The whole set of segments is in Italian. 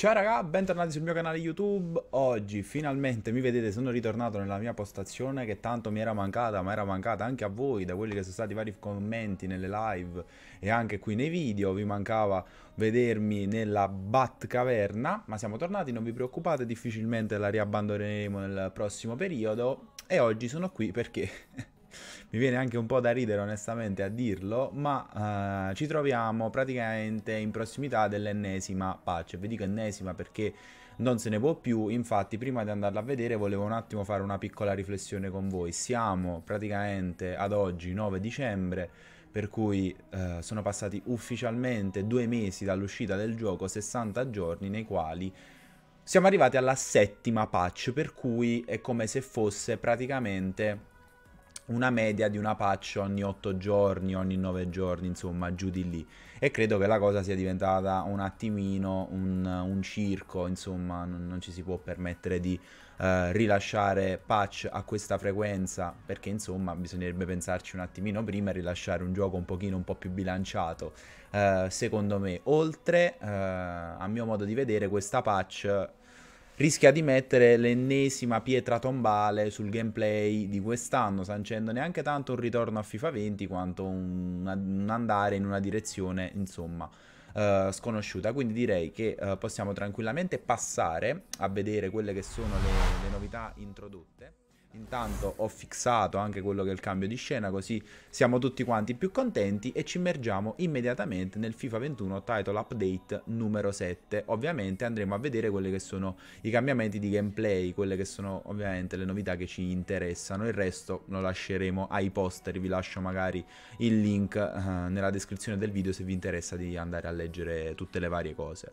Ciao raga, bentornati sul mio canale YouTube. Oggi finalmente mi vedete, sono ritornato nella mia postazione che tanto mi era mancata, ma era mancata anche a voi da quelli che sono stati vari commenti nelle live e anche qui nei video. Vi mancava vedermi nella Batcaverna, ma siamo tornati, non vi preoccupate, difficilmente la riabbandoneremo nel prossimo periodo. E oggi sono qui perché mi viene anche un po' da ridere onestamente a dirlo, ma eh, ci troviamo praticamente in prossimità dell'ennesima patch. Vi dico ennesima perché non se ne può più, infatti prima di andarla a vedere volevo un attimo fare una piccola riflessione con voi. Siamo praticamente ad oggi 9 dicembre per cui eh, sono passati ufficialmente due mesi dall'uscita del gioco, 60 giorni nei quali siamo arrivati alla settima patch, per cui è come se fosse praticamente una media di una patch ogni 8 giorni, ogni 9 giorni, insomma, giù di lì. E credo che la cosa sia diventata un attimino un, un circo, insomma, non, non, ci si può permettere di eh, rilasciare patch a questa frequenza, perché insomma bisognerebbe pensarci un attimino prima e rilasciare un gioco un pochino un po' più bilanciato. Eh, secondo me, oltre, eh, a mio modo di vedere, questa patch rischia di mettere l'ennesima pietra tombale sul gameplay di quest'anno, sancendo neanche tanto un ritorno a FIFA 20 quanto un, un andare in una direzione, insomma, uh, sconosciuta. Quindi direi che uh, possiamo tranquillamente passare a vedere quelle che sono le, le novità introdotte. Intanto ho fissato anche quello che è il cambio di scena, così siamo tutti quanti più contenti e ci immergiamo immediatamente nel FIFA 21 Title Update numero 7. Ovviamente andremo a vedere quelli che sono i cambiamenti di gameplay, quelle che sono ovviamente le novità che ci interessano, il resto lo lasceremo ai posteri, vi lascio magari il link eh, nella descrizione del video se vi interessa di andare a leggere tutte le varie cose.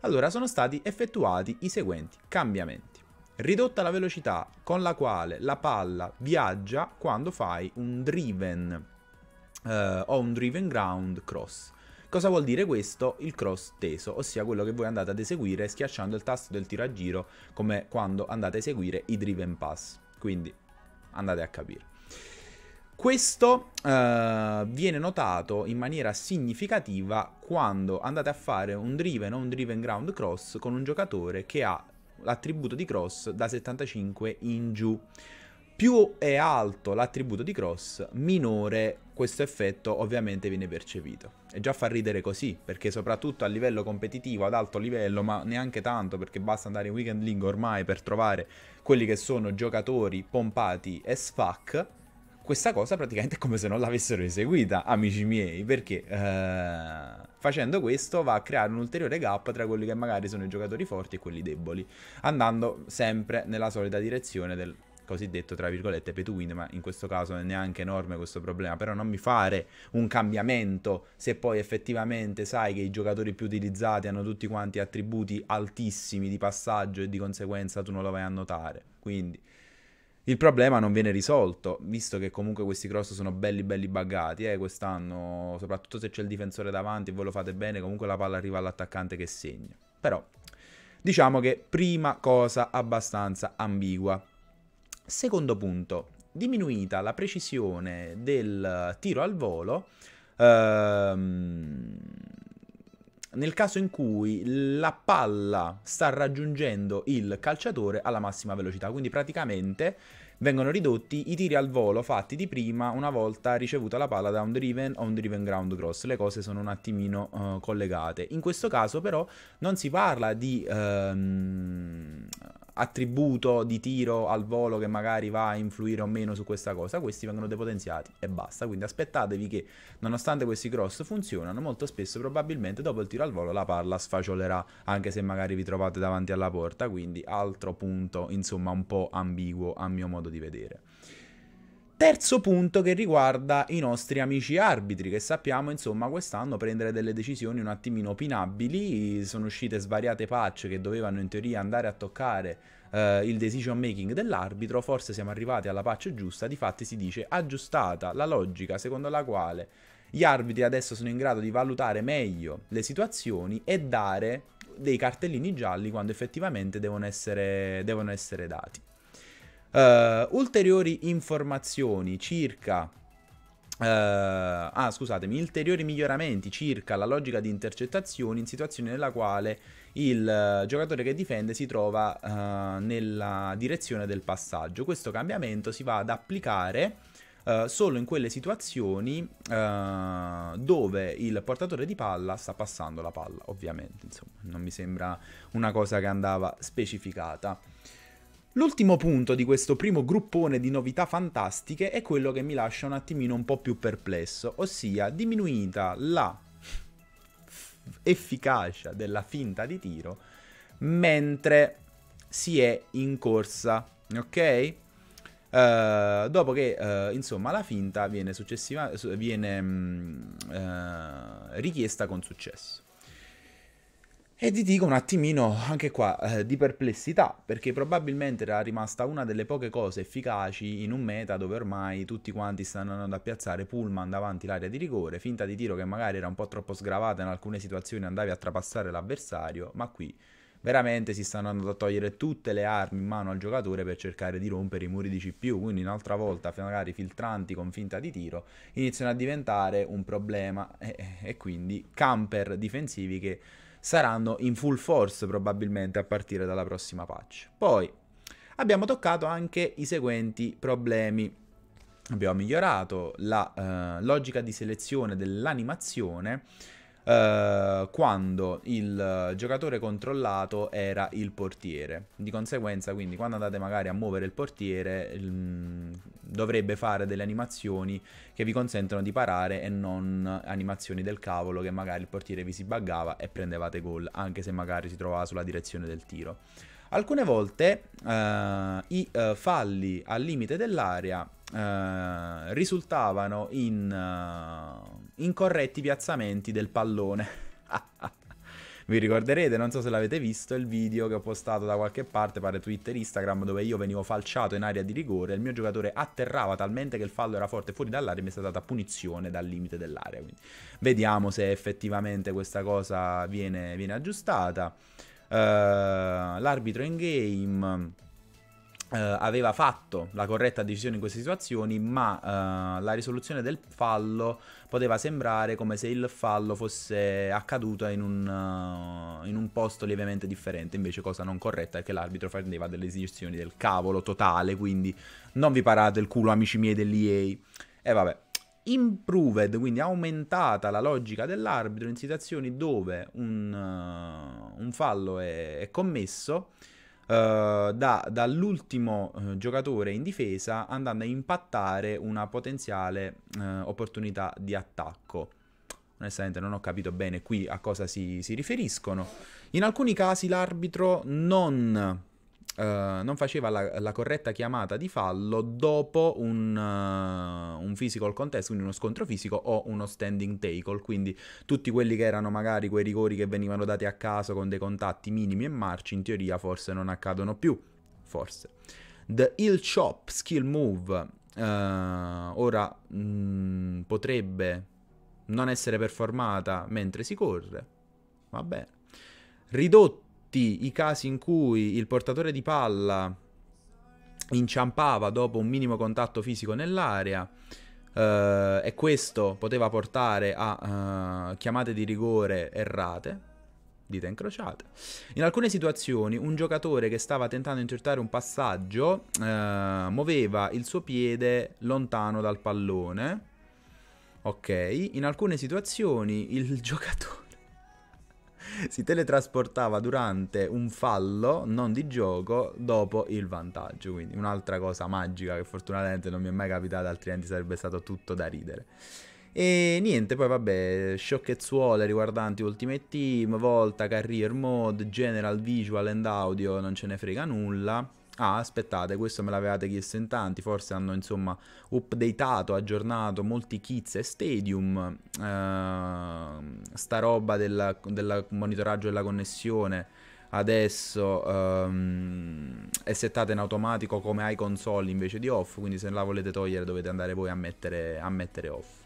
Allora, sono stati effettuati i seguenti cambiamenti ridotta la velocità con la quale la palla viaggia quando fai un driven eh, o un driven ground cross. Cosa vuol dire questo? Il cross teso, ossia quello che voi andate ad eseguire schiacciando il tasto del tiro a giro come quando andate a eseguire i driven pass. Quindi andate a capire. Questo eh, viene notato in maniera significativa quando andate a fare un driven o un driven ground cross con un giocatore che ha l'attributo di cross da 75 in giù. Più è alto l'attributo di cross, minore questo effetto ovviamente viene percepito. E già fa ridere così, perché soprattutto a livello competitivo, ad alto livello, ma neanche tanto, perché basta andare in Weekend League ormai per trovare quelli che sono giocatori pompati e sfac, questa cosa praticamente è come se non l'avessero eseguita, amici miei, perché eh, facendo questo va a creare un ulteriore gap tra quelli che magari sono i giocatori forti e quelli deboli, andando sempre nella solita direzione del cosiddetto tra virgolette pay to win, ma in questo caso è neanche enorme questo problema, però non mi fare un cambiamento se poi effettivamente sai che i giocatori più utilizzati hanno tutti quanti attributi altissimi di passaggio e di conseguenza tu non lo vai a notare. Quindi il problema non viene risolto, visto che comunque questi cross sono belli belli buggati eh, quest'anno, soprattutto se c'è il difensore davanti e voi lo fate bene, comunque la palla arriva all'attaccante che segna. Però diciamo che prima cosa abbastanza ambigua. Secondo punto, diminuita la precisione del tiro al volo. Ehm nel caso in cui la palla sta raggiungendo il calciatore alla massima velocità. Quindi praticamente vengono ridotti i tiri al volo fatti di prima una volta ricevuta la palla da un driven o un driven ground cross. Le cose sono un attimino uh, collegate. In questo caso però non si parla di... Um, attributo di tiro al volo che magari va a influire o meno su questa cosa, questi vengono depotenziati e basta. Quindi aspettatevi che nonostante questi cross funzionano, molto spesso probabilmente dopo il tiro al volo la palla sfaciolerà, anche se magari vi trovate davanti alla porta, quindi altro punto insomma un po' ambiguo a mio modo di vedere. Terzo punto che riguarda i nostri amici arbitri, che sappiamo insomma quest'anno prendere delle decisioni un attimino opinabili, sono uscite svariate patch che dovevano in teoria andare a toccare Uh, il decision making dell'arbitro, forse siamo arrivati alla patch giusta, difatti si dice aggiustata la logica secondo la quale gli arbitri adesso sono in grado di valutare meglio le situazioni e dare dei cartellini gialli quando effettivamente devono essere, devono essere dati. Uh, ulteriori informazioni circa Uh, ah, scusatemi, ulteriori miglioramenti circa la logica di intercettazioni in situazioni nella quale il uh, giocatore che difende si trova uh, nella direzione del passaggio. Questo cambiamento si va ad applicare solo in quelle situazioni dove il portatore di palla sta passando la palla, ovviamente, insomma, non mi sembra una cosa che andava specificata. L'ultimo punto di questo primo gruppone di novità fantastiche è quello che mi lascia un attimino un po' più perplesso, ossia diminuita la efficacia della finta di tiro mentre si è in corsa, ok? Uh, dopo che uh, insomma la finta viene, viene uh, richiesta con successo. E ti dico un attimino anche qua eh, di perplessità, perché probabilmente era rimasta una delle poche cose efficaci in un meta dove ormai tutti quanti stanno andando a piazzare Pullman davanti l'area di rigore, finta di tiro che magari era un po' troppo sgravata in alcune situazioni andavi a trapassare l'avversario, ma qui veramente si stanno andando a togliere tutte le armi in mano al giocatore per cercare di rompere i muri di CPU, quindi un'altra volta magari filtranti con finta di tiro iniziano a diventare un problema e, e quindi camper difensivi che saranno in full force probabilmente a partire dalla prossima patch. Poi abbiamo toccato anche i seguenti problemi. Abbiamo migliorato la eh, logica di selezione dell'animazione eh, quando il giocatore controllato era il portiere. Di conseguenza, quindi, quando andate magari a muovere il portiere, mh, mm, dovrebbe fare delle animazioni che vi consentono di parare e non animazioni del cavolo che magari il portiere vi si buggava e prendevate gol, anche se magari si trovava sulla direzione del tiro. Alcune volte eh, i eh, falli al limite dell'area eh, risultavano in eh, incorretti piazzamenti del pallone. Vi ricorderete, non so se l'avete visto, il video che ho postato da qualche parte, pare Twitter, Instagram, dove io venivo falciato in area di rigore, il mio giocatore atterrava talmente che il fallo era forte fuori dall'area e mi è stata data punizione dal limite dell'area. Quindi vediamo se effettivamente questa cosa viene, viene aggiustata. Uh, l'arbitro in game Uh, aveva fatto la corretta decisione in queste situazioni, ma uh, la risoluzione del fallo poteva sembrare come se il fallo fosse accaduto in un, uh, in un posto lievemente differente, invece cosa non corretta è che l'arbitro prendeva delle decisioni del cavolo totale, quindi non vi parate il culo amici miei dell'EA. E vabbè, improved, quindi aumentata la logica dell'arbitro in situazioni dove un, un fallo è, è commesso eh, da, dall'ultimo eh, giocatore in difesa andando a impattare una potenziale eh, opportunità di attacco. Onestamente non ho capito bene qui a cosa si, si riferiscono. In alcuni casi l'arbitro non Uh, non faceva la, la, corretta chiamata di fallo dopo un, uh, un, physical contest, quindi uno scontro fisico o uno standing tackle, quindi tutti quelli che erano magari quei rigori che venivano dati a caso con dei contatti minimi e marci, in teoria forse non accadono più, forse. The heel chop skill move, uh, ora mh, mm, potrebbe non essere performata mentre si corre, va bene. Ridotto tutti i casi in cui il portatore di palla inciampava dopo un minimo contatto fisico nell'area eh, e questo poteva portare a eh, chiamate di rigore errate dita incrociate. In alcune situazioni un giocatore che stava tentando di incertare un passaggio eh, muoveva il suo piede lontano dal pallone. Ok, in alcune situazioni il giocatore si teletrasportava durante un fallo non di gioco dopo il vantaggio. Quindi un'altra cosa magica che fortunatamente non mi è mai capitata, altrimenti sarebbe stato tutto da ridere. E niente, poi vabbè, sciocchezzuole riguardanti Ultimate Team, Volta, Career Mode, General Visual and Audio, non ce ne frega nulla. Ah, aspettate, questo me l'avevate chiesto in tanti, forse hanno insomma updatato, aggiornato molti kits e stadium, eh, sta roba del, del monitoraggio della connessione adesso um, è settata in automatico come iConsole invece di off, quindi se la volete togliere dovete andare voi a mettere, a mettere off.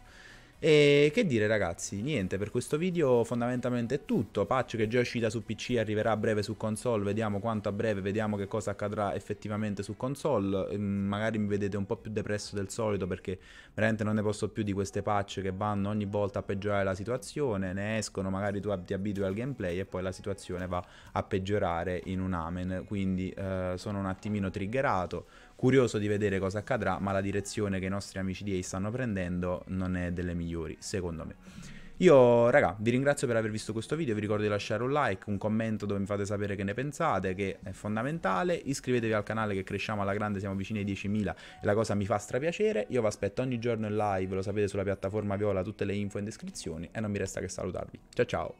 E che dire ragazzi, niente, per questo video fondamentalmente è tutto, patch che è già uscita su PC arriverà a breve su console, vediamo quanto a breve, vediamo che cosa accadrà effettivamente su console, ehm, magari mi vedete un po' più depresso del solito perché veramente non ne posso più di queste patch che vanno ogni volta a peggiorare la situazione, ne escono, magari tu ti abitui al gameplay e poi la situazione va a peggiorare in un amen, quindi eh, sono un attimino triggerato Curioso di vedere cosa accadrà, ma la direzione che i nostri amici di EA stanno prendendo non è delle migliori, secondo me. Io, raga, vi ringrazio per aver visto questo video, vi ricordo di lasciare un like, un commento dove mi fate sapere che ne pensate, che è fondamentale, iscrivetevi al canale che cresciamo alla grande, siamo vicini ai 10.000 e la cosa mi fa strapiacere, io vi aspetto ogni giorno in live, lo sapete sulla piattaforma Viola, tutte le info in descrizione e non mi resta che salutarvi. Ciao ciao!